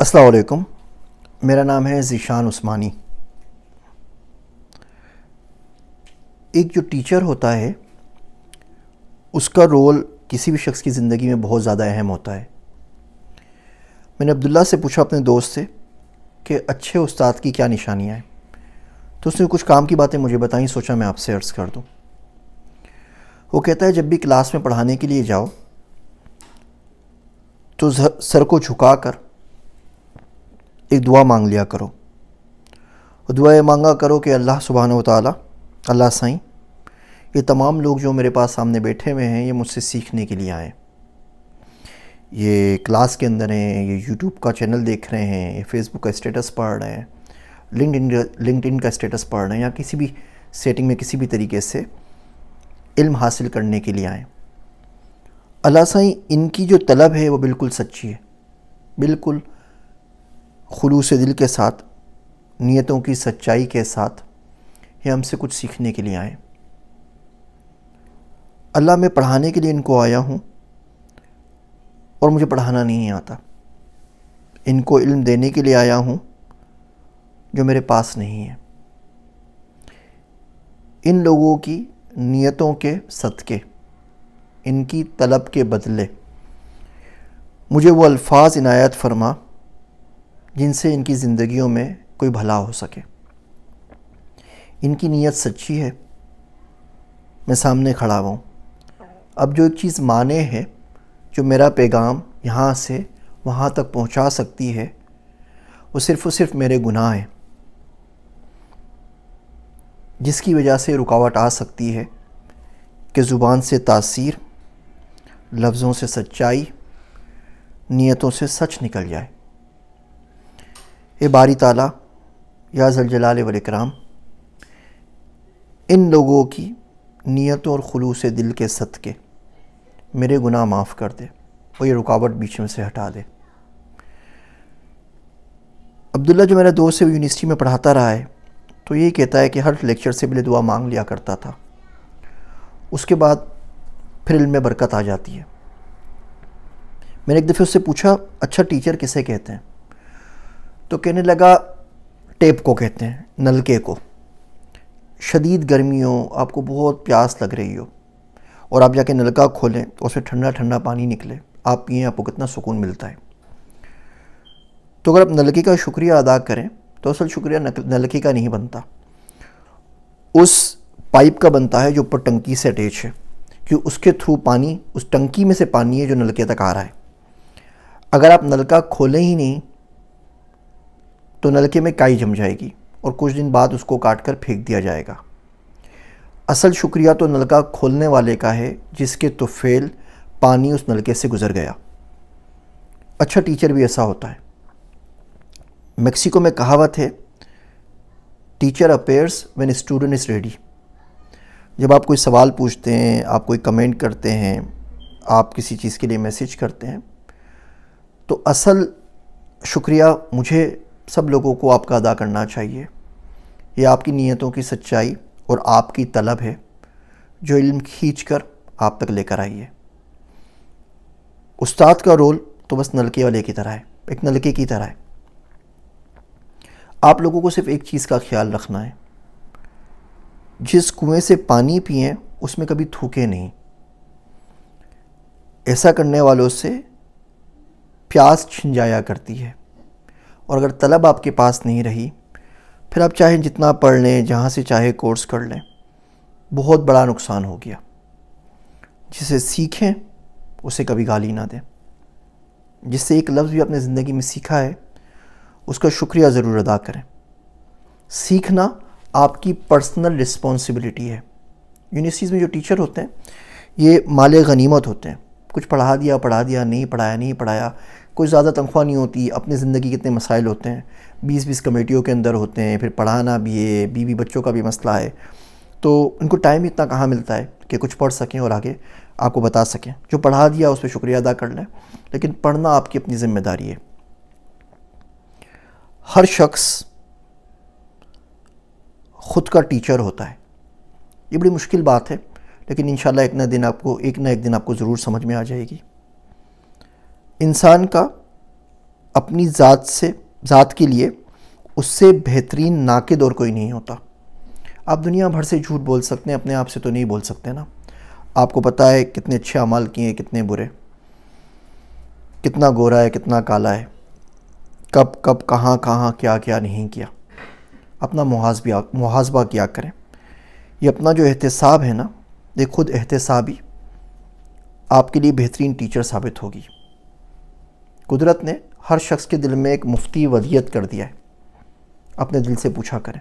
असलकुम मेरा नाम है ज़ीशान उस्मानी एक जो टीचर होता है उसका रोल किसी भी शख्स की ज़िंदगी में बहुत ज़्यादा अहम होता है मैंने अब्दुल्ला से पूछा अपने दोस्त से कि अच्छे उस्ताद की क्या निशानियाँ हैं तो उसने कुछ काम की बातें मुझे बताई सोचा मैं आपसे अर्ज़ कर दूँ वो कहता है जब भी क्लास में पढ़ाने के लिए जाओ तो सर को झुका कर एक दुआ मांग लिया करो दुआ ये मांगा करो कि अल्लाह सुबहान तला अल्लाह साईं ये तमाम लोग जो मेरे पास सामने बैठे हुए हैं ये मुझसे सीखने के लिए आए ये क्लास के अंदर हैं ये यूट्यूब का चैनल देख रहे हैं ये फेसबुक का स्टेटस पढ़ रहे हैं लिंक इन का स्टेटस पढ़ रहे हैं या किसी भी सेटिंग में किसी भी तरीके से इल्म हासिल करने के लिए आए अल्लाह साईं इनकी जो तलब है वो बिल्कुल सच्ची है बिल्कुल खलूस दिल के साथ नीयतों की सच्चाई के साथ ये हमसे कुछ सीखने के लिए आए अल्लाह मैं पढ़ाने के लिए इनको आया हूँ और मुझे पढ़ाना नहीं आता इनको इल्म देने के लिए आया हूँ जो मेरे पास नहीं है इन लोगों की नियतों के सदक़े इनकी तलब के बदले मुझे वो अल्फाज इनायत फरमा जिनसे इनकी ज़िंदगियों में कोई भला हो सके इनकी नीयत सच्ची है मैं सामने खड़ा हुआ अब जो एक चीज़ माने है जो मेरा पैगाम यहाँ से वहाँ तक पहुँचा सकती है वो सिर्फ़ और सिर्फ मेरे गुनाह हैं जिसकी वजह से रुकावट आ सकती है कि ज़ुबान से तासीर लफ्ज़ों से सच्चाई नीयतों से सच निकल जाए ए बारी ताला या जलजलाल वलकराम इन लोगों की नीयतों और खलूस दिल के के मेरे गुनाह माफ़ कर दे और ये रुकावट बीच में से हटा दे अब्दुल्ला जो मेरा दोस्त है वो यूनिवर्सिटी में पढ़ाता रहा है तो ये कहता है कि हर लेक्चर से पहले दुआ मांग लिया करता था उसके बाद फिर इल्म में बरकत आ जाती है मैंने एक दफ़े उससे पूछा अच्छा टीचर किसे कहते हैं तो कहने लगा टेप को कहते हैं नलके को शदीद गर्मी हो आपको बहुत प्यास लग रही हो और आप जाके नलका खोलें तो उसमें ठंडा ठंडा पानी निकले आप पिए आपको कितना सुकून मिलता है तो अगर आप नलके का शुक्रिया अदा करें तो असल शुक्रिया नलके का नहीं बनता उस पाइप का बनता है जो ऊपर टंकी से अटैच है कि उसके थ्रू पानी उस टंकी में से पानी है जो नलके तक आ रहा है अगर आप नलका खोलें ही नहीं तो नलके में काई जम जाएगी और कुछ दिन बाद उसको काट कर फेंक दिया जाएगा असल शुक्रिया तो नलका खोलने वाले का है जिसके तुफेल पानी उस नलके से गुज़र गया अच्छा टीचर भी ऐसा होता है मेक्सिको में कहावत है teacher appears when student is ready जब आप कोई सवाल पूछते हैं आप कोई कमेंट करते हैं आप किसी चीज़ के लिए मैसेज करते हैं तो असल शुक्रिया मुझे सब लोगों को आपका अदा करना चाहिए ये आपकी नीयतों की सच्चाई और आपकी तलब है जो इल्म खींच कर आप तक लेकर आइए उस्ताद का रोल तो बस नलके वाले की तरह है एक नलके की तरह है आप लोगों को सिर्फ एक चीज़ का ख्याल रखना है जिस कुएं से पानी पिए उसमें कभी थूके नहीं ऐसा करने वालों से प्यास छिन जाया करती है और अगर तलब आपके पास नहीं रही फिर आप चाहे जितना पढ़ लें जहाँ से चाहे कोर्स कर लें बहुत बड़ा नुकसान हो गया जिसे सीखें उसे कभी गाली ना दें जिससे एक लफ्ज़ भी आपने ज़िंदगी में सीखा है उसका शुक्रिया ज़रूर अदा करें सीखना आपकी पर्सनल रिस्पॉन्सिबिलिटी है यूनिवर्सिटीज़ में जो टीचर होते हैं ये माले गनीमत होते हैं कुछ पढ़ा दिया पढ़ा दिया नहीं पढ़ाया नहीं पढ़ाया कोई ज़्यादा तनख्वाह नहीं होती अपनी ज़िंदगी कितने मसाइल होते हैं बीस बीस कमेटियों के अंदर होते हैं फिर पढ़ाना भी है बीवी बच्चों का भी मसला है तो उनको टाइम इतना कहाँ मिलता है कि कुछ पढ़ सकें और आगे आपको बता सकें जो पढ़ा दिया उस पर शुक्रिया अदा कर लें लेकिन पढ़ना आपकी अपनी ज़िम्मेदारी है हर शख्स ख़ुद का टीचर होता है ये बड़ी मुश्किल बात है लेकिन इन एक ना दिन आपको एक ना एक दिन आपको ज़रूर समझ में आ जाएगी इंसान का अपनी ज़ात से ज़ात के लिए उससे बेहतरीन नाक़द और कोई नहीं होता आप दुनिया भर से झूठ बोल सकते हैं अपने आप से तो नहीं बोल सकते ना आपको पता है कितने अच्छे अमाल किए कितने बुरे कितना गोरा है कितना काला है कब कब कहाँ कहाँ क्या क्या नहीं किया अपना मुहाजबिया मुहासबा किया करें ये अपना जो एहतसाब है ना ये ख़ुद एहतसाबी आपके लिए बेहतरीन टीचर साबित होगी कुदरत ने हर शख्स के दिल में एक मुफ्ती वलियत कर दिया है अपने दिल से पूछा करें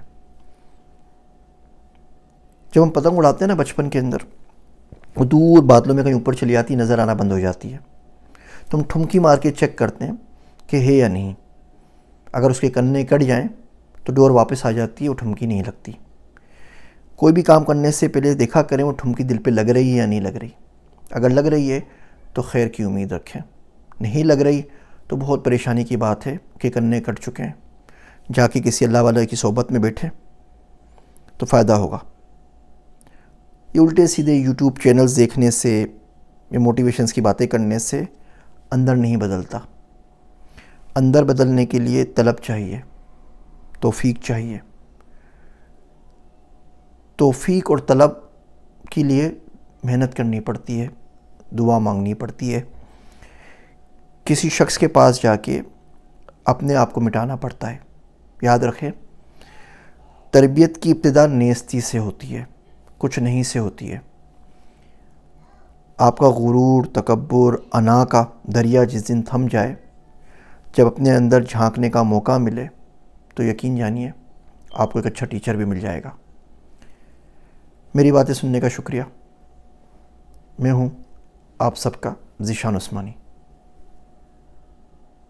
जब हम पतंग उड़ाते हैं ना बचपन के अंदर वो दूर बादलों में कहीं ऊपर चली जाती है नज़र आना बंद हो जाती है तो हम ठुमकी मार के चेक करते हैं कि है या नहीं अगर उसके कन्ने कट जाएं तो डोर वापस आ जाती है वो ठुमकी नहीं लगती कोई भी काम करने से पहले देखा करें वो ठुमकी दिल पे लग रही है या नहीं लग रही अगर लग रही है तो खैर की उम्मीद रखें नहीं लग रही तो बहुत परेशानी की बात है कि कन्ने कट चुके हैं जाके किसी अल्लाह वाले की सोबत में बैठे तो फ़ायदा होगा ये उल्टे सीधे यूट्यूब चैनल्स देखने से या मोटिवेशंस की बातें करने से अंदर नहीं बदलता अंदर बदलने के लिए तलब चाहिए तोफ़ीक चाहिए तोफ़ीक और तलब के लिए मेहनत करनी पड़ती है दुआ मांगनी पड़ती है किसी शख्स के पास जाके अपने आप को मिटाना पड़ता है याद रखें तरबियत की इब्तदा नेस्ती से होती है कुछ नहीं से होती है आपका गुरूर तकबर अना का दरिया जिस दिन थम जाए जब अपने अंदर झांकने का मौका मिले तो यकीन जानिए आपको एक अच्छा टीचर भी मिल जाएगा मेरी बातें सुनने का शुक्रिया मैं हूँ आप सबका जिशान उस्मानी